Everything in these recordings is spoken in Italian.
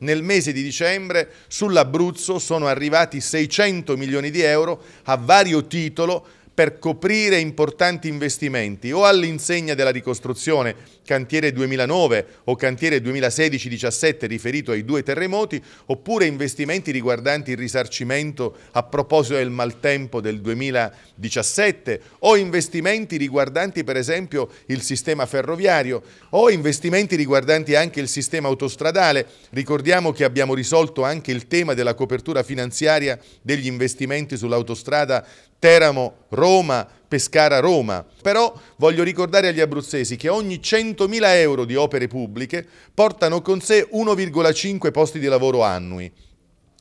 Nel mese di dicembre sull'Abruzzo sono arrivati 600 milioni di euro a vario titolo per coprire importanti investimenti o all'insegna della ricostruzione cantiere 2009 o cantiere 2016-17 riferito ai due terremoti oppure investimenti riguardanti il risarcimento a proposito del maltempo del 2017 o investimenti riguardanti per esempio il sistema ferroviario o investimenti riguardanti anche il sistema autostradale. Ricordiamo che abbiamo risolto anche il tema della copertura finanziaria degli investimenti sull'autostrada Teramo-Roma Roma, Pescara Roma. Però voglio ricordare agli abruzzesi che ogni 100.000 euro di opere pubbliche portano con sé 1,5 posti di lavoro annui.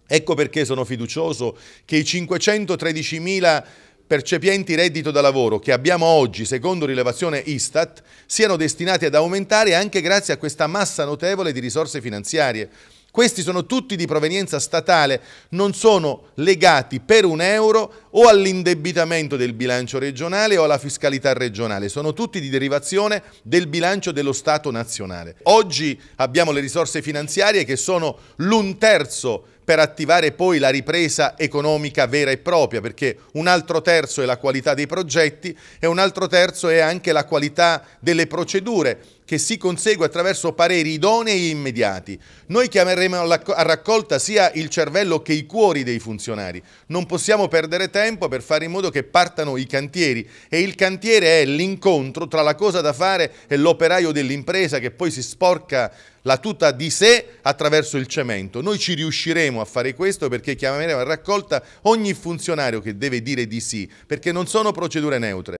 Ecco perché sono fiducioso che i 513.000 percepienti reddito da lavoro che abbiamo oggi, secondo rilevazione Istat, siano destinati ad aumentare anche grazie a questa massa notevole di risorse finanziarie. Questi sono tutti di provenienza statale, non sono legati per un euro o all'indebitamento del bilancio regionale o alla fiscalità regionale, sono tutti di derivazione del bilancio dello Stato nazionale. Oggi abbiamo le risorse finanziarie che sono l'un terzo per attivare poi la ripresa economica vera e propria, perché un altro terzo è la qualità dei progetti e un altro terzo è anche la qualità delle procedure che si consegue attraverso pareri idonei e immediati. Noi chiameremo a raccolta sia il cervello che i cuori dei funzionari. Non possiamo perdere tempo per fare in modo che partano i cantieri e il cantiere è l'incontro tra la cosa da fare e l'operaio dell'impresa che poi si sporca la tuta di sé attraverso il cemento. Noi ci riusciremo a fare questo perché chiameremo a raccolta ogni funzionario che deve dire di sì, perché non sono procedure neutre.